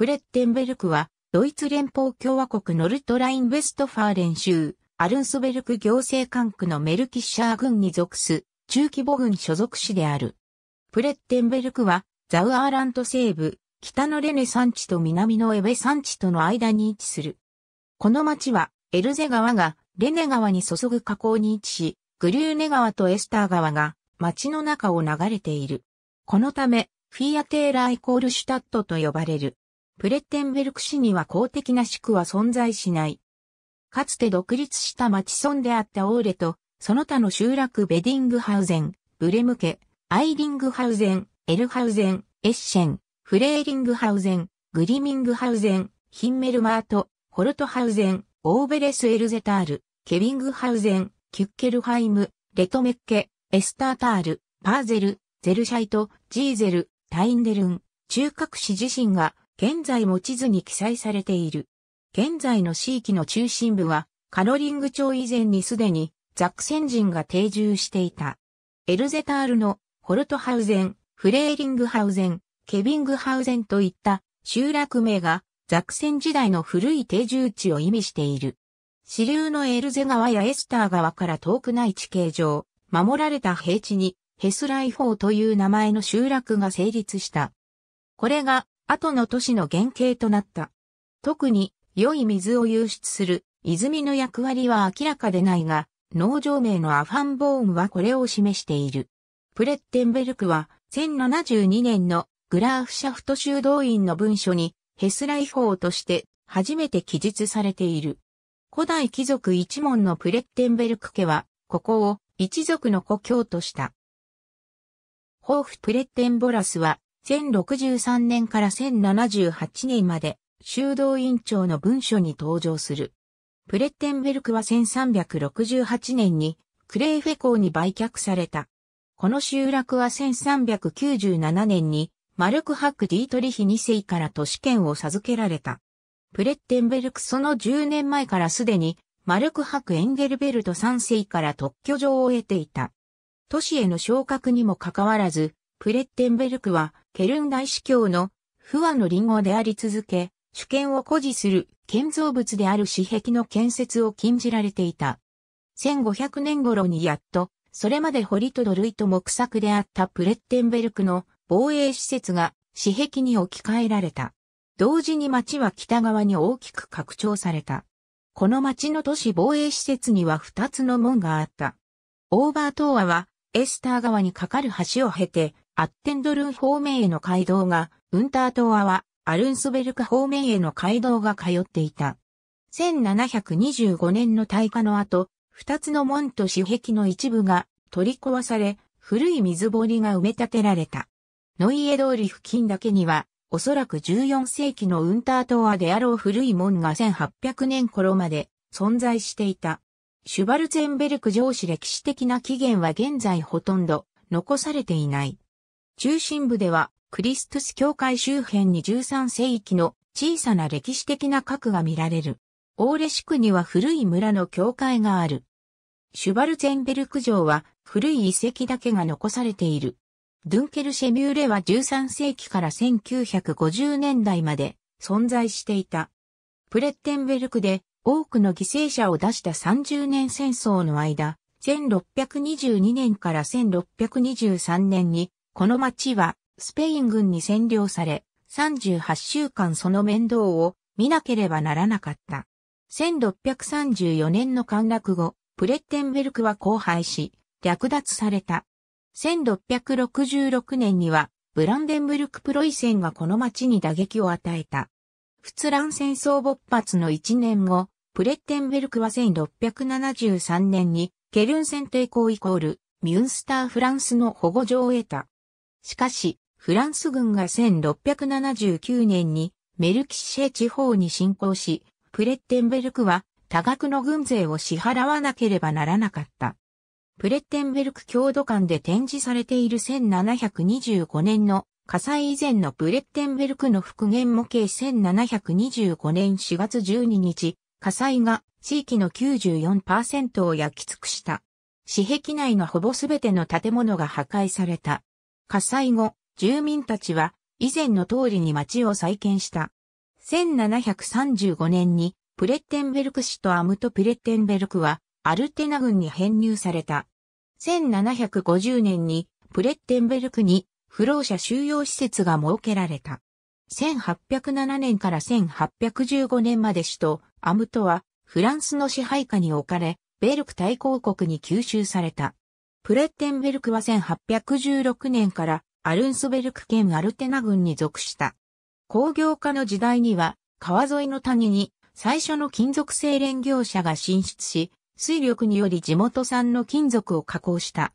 プレッテンベルクは、ドイツ連邦共和国ノルトライン・ウェストファーレン州、アルンスベルク行政管区のメルキッシャー軍に属す、中規模軍所属市である。プレッテンベルクは、ザウアーラント西部、北のレネ山地と南のエベ山地との間に位置する。この町は、エルゼ川がレネ川に注ぐ河口に位置し、グリューネ川とエスター川が町の中を流れている。このため、フィアテーラーイコールシュタットと呼ばれる。プレッテンベルク市には公的な市区は存在しない。かつて独立した町村であったオーレと、その他の集落ベディングハウゼン、ブレムケ、アイリングハウゼン、エルハウゼン、エッシェン、フレーリングハウゼン、グリミングハウゼン、ヒンメルマート、ホルトハウゼン、オーベレスエルゼタール、ケビングハウゼン、キュッケルハイム、レトメッケ、エスタータール、パーゼル、ゼルシャイト、ジーゼル、タインデルン、中核市自身が現在も地図に記載されている。現在の地域の中心部は、カロリング町以前にすでにザクセン人が定住していた。エルゼタールのホルトハウゼン、フレーリングハウゼン、ケビングハウゼンといった集落名がザクセン時代の古い定住地を意味している。支流のエルゼ川やエスター川から遠くない地形上、守られた平地にヘスライフォーという名前の集落が成立した。これが後の都市の原型となった。特に良い水を輸出する泉の役割は明らかでないが、農場名のアファンボーンはこれを示している。プレッテンベルクは1072年のグラーフシャフト修道院の文書にヘスライ法として初めて記述されている。古代貴族一門のプレッテンベルク家は、ここを一族の故郷とした。ホーフ・プレッテンボラスは1063年から1078年まで修道院長の文書に登場する。プレッテンベルクは1368年にクレーフェ公に売却された。この集落は1397年にマルクハック・ディートリヒ2世から都市権を授けられた。プレッテンベルクその10年前からすでにマルクハック・エンゲルベルト3世から特許状を得ていた。都市への昇格にもかかわらず、プレッテンベルクはケルン大司教の不和のリンゴであり続け、主権を誇示する建造物である私壁の建設を禁じられていた。1500年頃にやっと、それまで堀と土塁と木作であったプレッテンベルクの防衛施設が私壁に置き換えられた。同時に町は北側に大きく拡張された。この町の都市防衛施設には2つの門があった。オーバートーアはエスター川に架かる橋を経てアッテンドルン方面への街道が、ウンター島はアルンスベルク方面への街道が通っていた。1725年の大火の後、二つの門と四壁の一部が取り壊され、古い水堀が埋め立てられた。ノイエ通り付近だけには、おそらく14世紀のウンター島はであろう古い門が1800年頃まで存在していた。シュバルツェンベルク上司歴史的な起源は現在ほとんど残されていない。中心部ではクリストス教会周辺に13世紀の小さな歴史的な核が見られる。オーレシ区には古い村の教会がある。シュバルツェンベルク城は古い遺跡だけが残されている。ドゥンケルシェミューレは13世紀から1950年代まで存在していた。プレッテンベルクで多くの犠牲者を出した30年戦争の間、1622年から1623年にこの町はスペイン軍に占領され、38週間その面倒を見なければならなかった。1634年の陥落後、プレッテンベルクは荒廃し、略奪された。1666年には、ブランデンブルクプロイセンがこの町に打撃を与えた。仏乱戦争勃発の1年後、プレッテンベルクは1673年に、ケルン戦抵抗イコール、ミュンスターフランスの保護状を得た。しかし、フランス軍が1679年にメルキシェ地方に侵攻し、プレッテンベルクは多額の軍税を支払わなければならなかった。プレッテンベルク郷土館で展示されている1725年の火災以前のプレッテンベルクの復元模型1725年4月12日、火災が地域の94%を焼き尽くした。市壁内のほぼすべての建物が破壊された。火災後、住民たちは以前の通りに町を再建した。1735年にプレッテンベルク市とアムトプレッテンベルクはアルテナ軍に編入された。1750年にプレッテンベルクに不老者収容施設が設けられた。1807年から1815年まで首都アムトはフランスの支配下に置かれ、ベルク大公国に吸収された。プレッテンベルクは1816年からアルンスベルク県アルテナ郡に属した。工業化の時代には川沿いの谷に最初の金属製錬業者が進出し、水力により地元産の金属を加工した。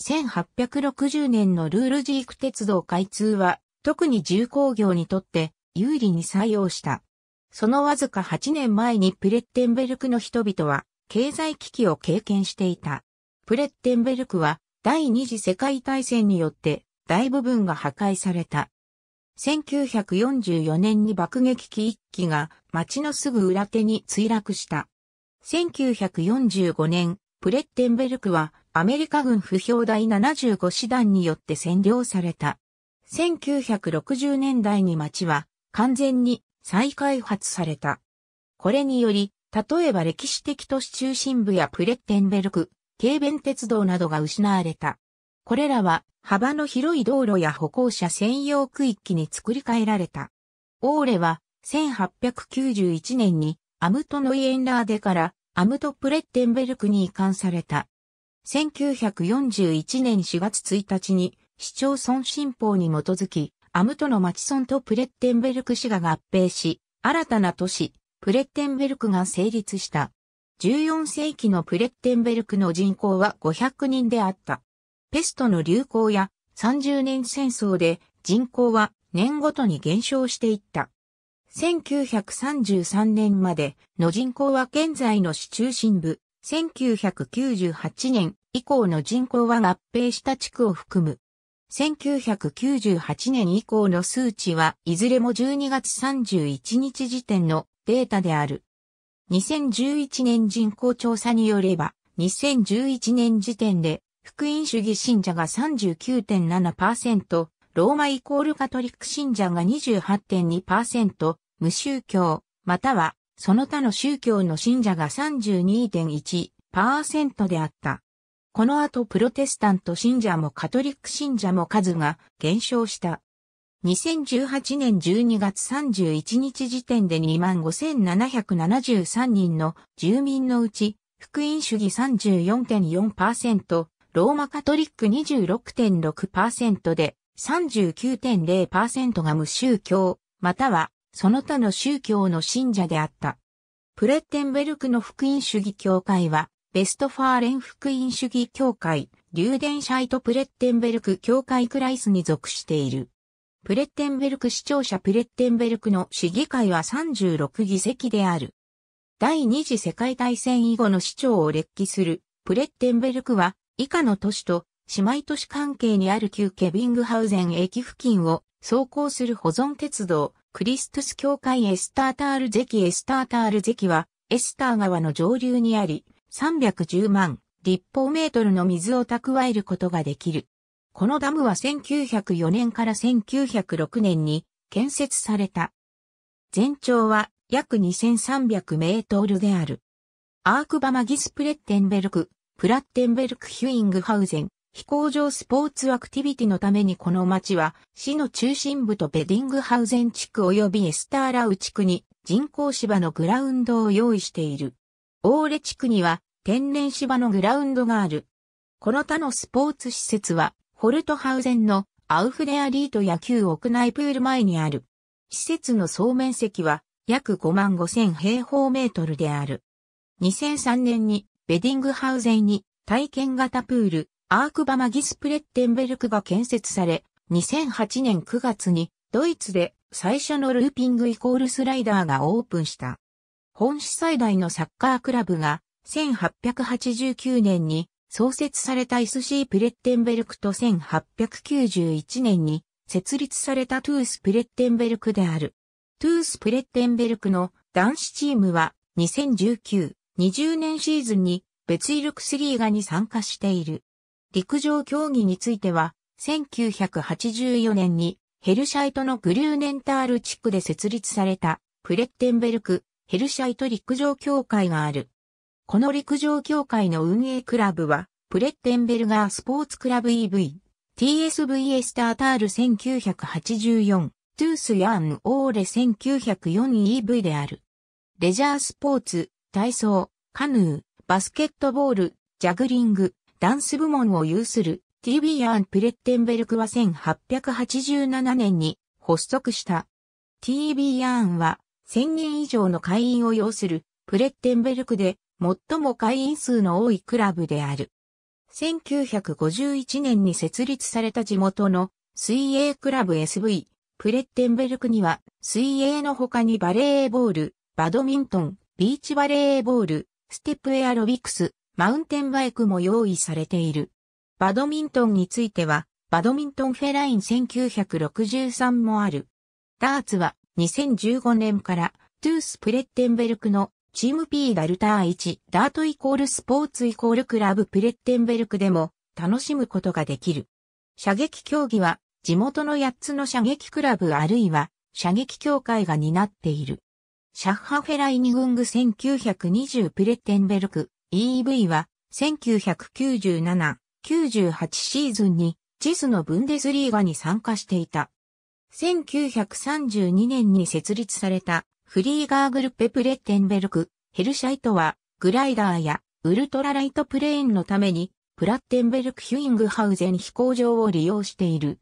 1860年のルールジーク鉄道開通は、特に重工業にとって有利に採用した。そのわずか8年前にプレッテンベルクの人々は経済危機を経験していた。プレッテンベルクは第二次世界大戦によって大部分が破壊された。1944年に爆撃機1機が町のすぐ裏手に墜落した。1945年、プレッテンベルクはアメリカ軍不評第75師団によって占領された。1960年代に町は完全に再開発された。これにより、例えば歴史的都市中心部やプレッテンベルク、軽便鉄道などが失われた。これらは幅の広い道路や歩行者専用区域に作り変えられた。オーレは1891年にアムトノイエンラーデからアムトプレッテンベルクに移管された。1941年4月1日に市町村新法に基づき、アムトの町村とプレッテンベルク市が合併し、新たな都市、プレッテンベルクが成立した。14世紀のプレッテンベルクの人口は500人であった。ペストの流行や30年戦争で人口は年ごとに減少していった。1933年までの人口は現在の市中心部、1998年以降の人口は合併した地区を含む。1998年以降の数値はいずれも12月31日時点のデータである。2011年人口調査によれば、2011年時点で、福音主義信者が39.7%、ローマイコールカトリック信者が28.2%、無宗教、またはその他の宗教の信者が32.1%であった。この後プロテスタント信者もカトリック信者も数が減少した。2018年12月31日時点で25,773人の住民のうち、福音主義34.4%、ローマカトリック26.6%で、39.0%が無宗教、またはその他の宗教の信者であった。プレッテンベルクの福音主義教会は、ベストファーレン福音主義教会、リューデンシャイトプレッテンベルク教会クライスに属している。プレッテンベルク市庁舎プレッテンベルクの市議会は36議席である。第二次世界大戦以後の市長を列記するプレッテンベルクは以下の都市と姉妹都市関係にある旧ケビングハウゼン駅付近を走行する保存鉄道クリストス教会エスタータールゼキエスタータールゼキはエスター川の上流にあり310万立方メートルの水を蓄えることができる。このダムは1904年から1906年に建設された。全長は約2300メートルである。アークバマギスプレッテンベルク、プラッテンベルクヒュイングハウゼン、飛行場スポーツアクティビティのためにこの町は、市の中心部とベディングハウゼン地区及びエスターラウ地区に人工芝のグラウンドを用意している。オーレ地区には天然芝のグラウンドがある。この他のスポーツ施設は、ホルトハウゼンのアウフデアリート野球屋内プール前にある。施設の総面積は約5万5千平方メートルである。2003年にベディングハウゼンに体験型プール、アークバマギスプレッテンベルクが建設され、2008年9月にドイツで最初のルーピングイコールスライダーがオープンした。本市最大のサッカークラブが1889年に創設された SC プレッテンベルクと1891年に設立されたトゥースプレッテンベルクである。トゥースプレッテンベルクの男子チームは2019、20年シーズンに別イルクスリーガに参加している。陸上競技については、1984年にヘルシャイトのグリューネンタール地区で設立されたプレッテンベルクヘルシャイト陸上協会がある。この陸上協会の運営クラブは、プレッテンベルガースポーツクラブ EV、TSV エスタータール1984、トゥースヤーン・オーレ 1904EV である。レジャースポーツ、体操、カヌー、バスケットボール、ジャグリング、ダンス部門を有する TV アン・プレッテンベルクは1887年に発足した。TV アーンは1000人以上の会員を要するプレッテンベルクで最も会員数の多いクラブである。1951年に設立された地元の水泳クラブ SV プレッテンベルクには水泳の他にバレーボール、バドミントン、ビーチバレーボール、ステップエアロビクス、マウンテンバイクも用意されている。バドミントンについてはバドミントンフェライン1963もある。ダーツは2015年からトゥースプレッテンベルクのチーム P ダルター1、ダートイコールスポーツイコールクラブプレッテンベルクでも楽しむことができる。射撃競技は地元の8つの射撃クラブあるいは射撃協会が担っている。シャッハフェライニグング1920プレッテンベルク EV は1997、98シーズンにチスのブンデスリーガに参加していた。1932年に設立されたフリーガーグルッペプレッテンベルク、ヘルシャイトは、グライダーやウルトラライトプレーンのために、プラッテンベルクヒュイングハウゼン飛行場を利用している。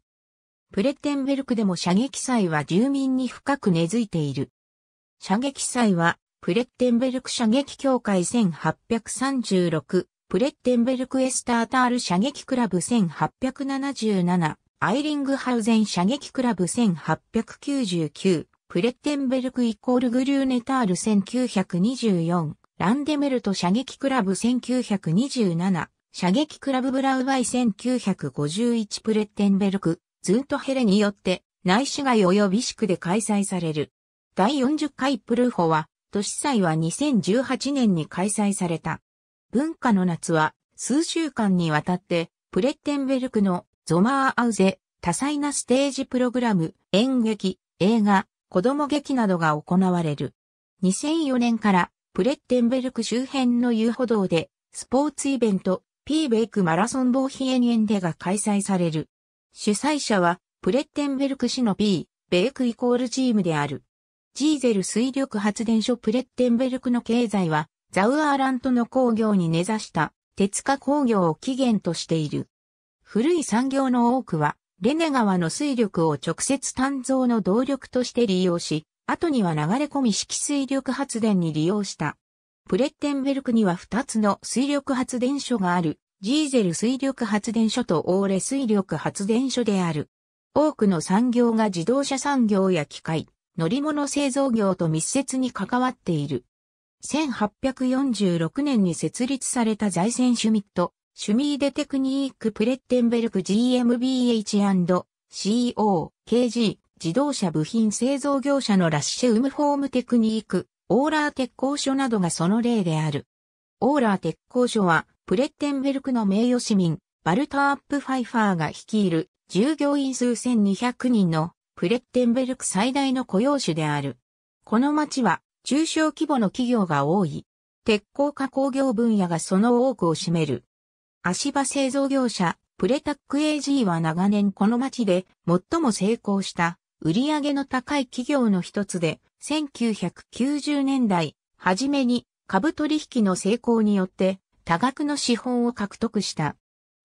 プレッテンベルクでも射撃祭は住民に深く根付いている。射撃祭は、プレッテンベルク射撃協会1836、プレッテンベルクエスタータール射撃クラブ1877、アイリングハウゼン射撃クラブ1899、プレッテンベルクイコールグリューネタール1924、ランデメルト射撃クラブ1927、射撃クラブブラウバイ1951プレッテンベルク、ズントヘレによって内市街及び市区で開催される。第40回プルーホは、都市祭は2018年に開催された。文化の夏は、数週間にわたって、プレッテンベルクのゾマーアウゼ、多彩なステージプログラム、演劇、映画、子供劇などが行われる。2004年からプレッテンベルク周辺の遊歩道でスポーツイベントピーベイクマラソンボーヒエニエンデが開催される。主催者はプレッテンベルク市のー・ベイクイコールチームである。ジーゼル水力発電所プレッテンベルクの経済はザウアーラントの工業に根ざした鉄化工業を起源としている。古い産業の多くはレネ川の水力を直接炭造の動力として利用し、後には流れ込み式水力発電に利用した。プレッテンベルクには2つの水力発電所がある、ジーゼル水力発電所とオーレ水力発電所である。多くの産業が自動車産業や機械、乗り物製造業と密接に関わっている。1846年に設立された財政シュミットシュミーデテクニークプレッテンベルク GmbH&CO、KG、自動車部品製造業者のラッシュ・ウムフォームテクニーク、オーラー鉄工所などがその例である。オーラー鉄工所は、プレッテンベルクの名誉市民、バルターアップファイファーが率いる従業員数1200人のプレッテンベルク最大の雇用種である。この町は中小規模の企業が多い。鉄鋼加工業分野がその多くを占める。足場製造業者、プレタック AG は長年この町で最も成功した売上の高い企業の一つで、1990年代、初めに株取引の成功によって多額の資本を獲得した。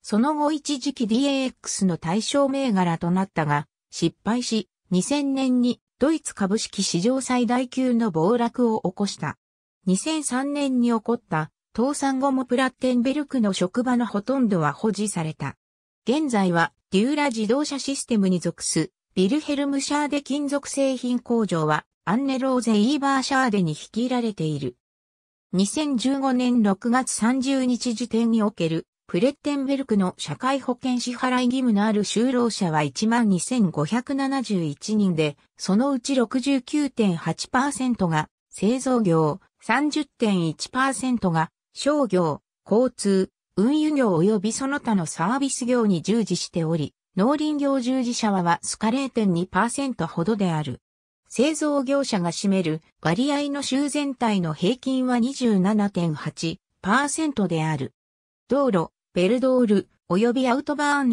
その後一時期 DAX の対象銘柄となったが、失敗し、2000年にドイツ株式史上最大級の暴落を起こした。2003年に起こった倒産後もプラッテンベルクの職場のほとんどは保持された。現在はデューラ自動車システムに属す、ビルヘルムシャーデ金属製品工場はアンネローゼ・イーバーシャーデに率いられている。2015年6月30日時点におけるプレッテンベルクの社会保険支払い義務のある就労者は12,571人で、そのうち69.8%が製造業、30.1%が商業、交通、運輸業及びその他のサービス業に従事しており、農林業従事者はわーか0.2%ほどである。製造業者が占める割合の州全体の平均は27.8%である。道路、ベルドール、及びアウトバーン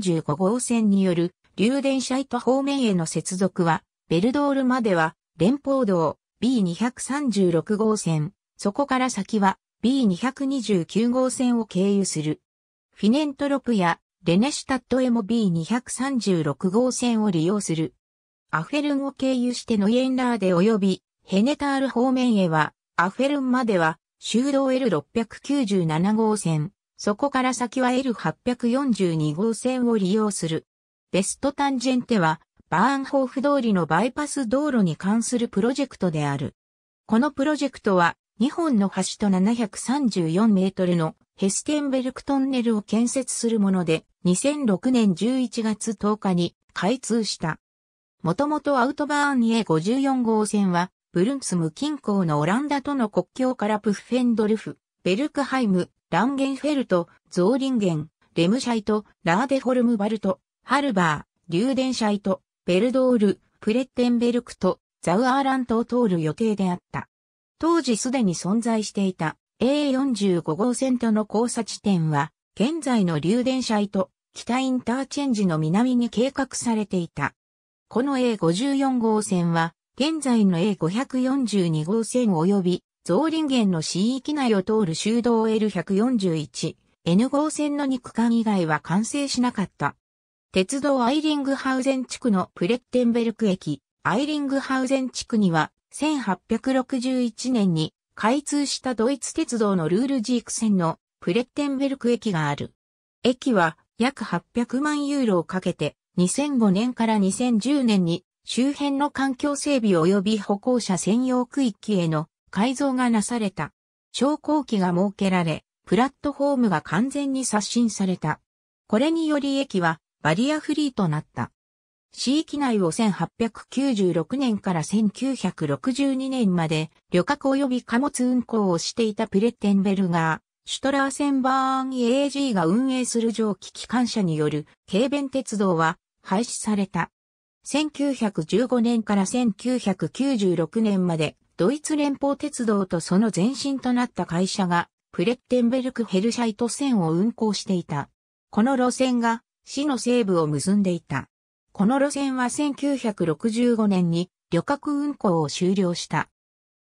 A45 号線による流電車糸方面への接続は、ベルドールまでは連邦道 B236 号線、そこから先は B229 号線を経由する。フィネントロプやレネシュタットへも B236 号線を利用する。アフェルンを経由してノイエンラーデ及びヘネタール方面へは、アフェルンまでは修道 L697 号線、そこから先は L842 号線を利用する。ベストタンジェンテは、バーンホーフ通りのバイパス道路に関するプロジェクトである。このプロジェクトは、2本の橋と734メートルのヘステンベルクトンネルを建設するもので、2006年11月10日に開通した。もともとアウトバーン A54 号線は、ブルンツム近郊のオランダとの国境からプッフェンドルフ、ベルクハイム、ランゲンフェルト、ゾーリンゲン、レムシャイト、ラーデホルムバルト、ハルバー、リューデンシャイト、ベルドール、プレッテンベルクと、ザウアーラントを通る予定であった。当時すでに存在していた A45 号線との交差地点は、現在の流電車糸、と北インターチェンジの南に計画されていた。この A54 号線は、現在の A542 号線及び、増林源の市域内を通る修道 L141、N 号線の2区間以外は完成しなかった。鉄道アイリングハウゼン地区のプレッテンベルク駅、アイリングハウゼン地区には1861年に開通したドイツ鉄道のルールジーク線のプレッテンベルク駅がある。駅は約800万ユーロをかけて2005年から2010年に周辺の環境整備及び歩行者専用区域への改造がなされた。昇降機が設けられ、プラットフォームが完全に刷新された。これにより駅はバリアフリーとなった。市域内を1896年から1962年まで旅客及び貨物運行をしていたプレッテンベルガー、シュトラーセンバーン EAG が運営する蒸気機関車による軽便鉄道は廃止された。1915年から1996年までドイツ連邦鉄道とその前身となった会社がプレッテンベルクヘルシャイト線を運行していた。この路線が市の西部を結んでいた。この路線は1965年に旅客運行を終了した。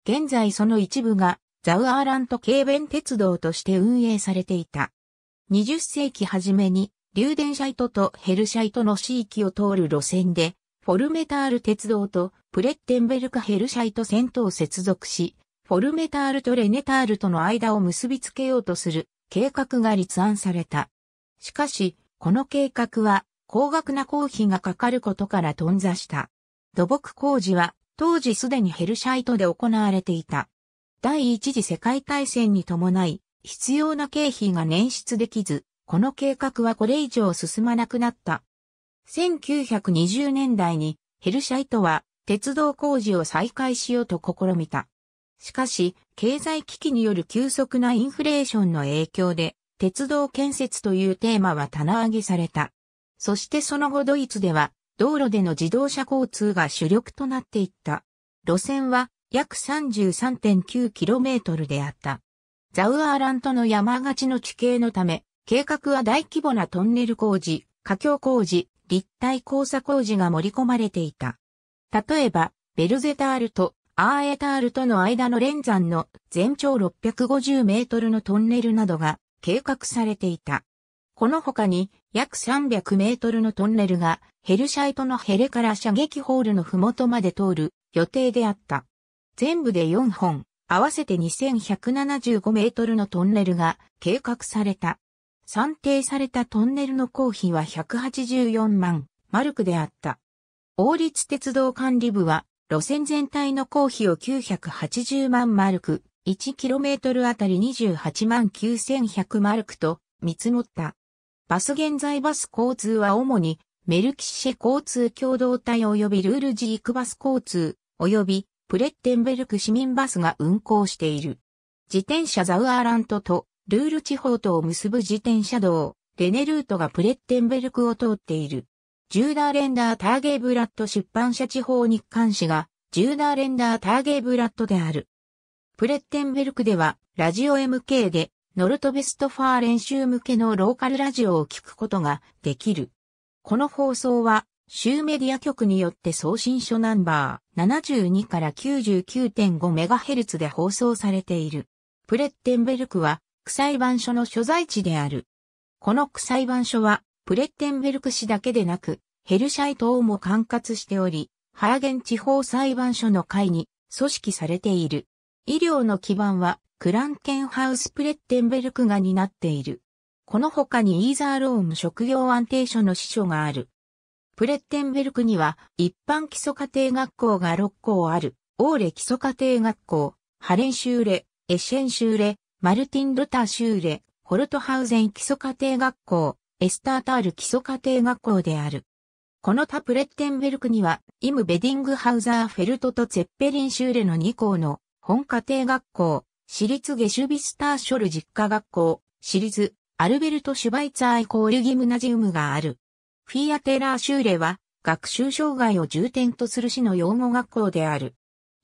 現在その一部がザウアーラント軽便鉄道として運営されていた。20世紀初めに、流電シャイトとヘルシャイトの地域を通る路線で、フォルメタール鉄道とプレッテンベルカヘルシャイト線とを接続し、フォルメタールとレネタールとの間を結びつけようとする計画が立案された。しかし、この計画は高額な公費がかかることから頓挫した。土木工事は当時すでにヘルシャイトで行われていた。第一次世界大戦に伴い、必要な経費が捻出できず、この計画はこれ以上進まなくなった。1920年代にヘルシャイトは鉄道工事を再開しようと試みた。しかし、経済危機による急速なインフレーションの影響で、鉄道建設というテーマは棚上げされた。そしてその後ドイツでは、道路での自動車交通が主力となっていった。路線は約 33.9km であった。ザウアーラントの山勝ちの地形のため、計画は大規模なトンネル工事、架橋工事、立体交差工事が盛り込まれていた。例えば、ベルゼタールとアーエタールとの間の連山の全長650メートルのトンネルなどが計画されていた。この他に約300メートルのトンネルがヘルシャイトのヘレから射撃ホールの麓まで通る予定であった。全部で4本、合わせて2175メートルのトンネルが計画された。算定されたトンネルの公費は184万マルクであった。王立鉄道管理部は路線全体の公費を980万マルク、1トルあたり28万9100マルクと見積もった。バス現在バス交通は主にメルキシェ交通共同体及びルールジークバス交通及びプレッテンベルク市民バスが運行している。自転車ザウアーラントとルール地方とを結ぶ自転車道レネルートがプレッテンベルクを通っている。ジューダーレンダーターゲーブラッド出版社地方日刊誌がジューダーレンダーターゲーブラッドである。プレッテンベルクではラジオ MK でノルトベストファー練習向けのローカルラジオを聞くことができる。この放送は、州メディア局によって送信書ナンバー72から99.5メガヘルツで放送されている。プレッテンベルクは、区裁判所の所在地である。この区裁判所は、プレッテンベルク市だけでなく、ヘルシャイ島も管轄しており、ハーゲン地方裁判所の会に組織されている。医療の基盤はクランケンハウスプレッテンベルクが担っている。この他にイーザーローム職業安定所の支所がある。プレッテンベルクには一般基礎家庭学校が6校ある、オーレ基礎家庭学校、ハレンシューレ、エシェンシューレ、マルティン・ルターシューレ、ホルトハウゼン基礎家庭学校、エスタータール基礎家庭学校である。この他プレッテンベルクには、イム・ベディングハウザー・フェルトとツェッペリンシューレの2校の本家庭学校、私立ゲシュビスターショル実家学校、私立アルベルト・シュバイツァーイコールギムナジウムがある。フィアテラー・シューレは学習障害を重点とする市の養護学校である。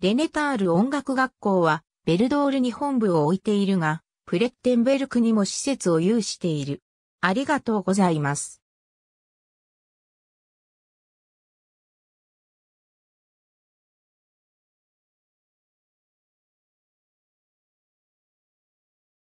レネタール音楽学校はベルドールに本部を置いているが、プレッテンベルクにも施設を有している。ありがとうございます。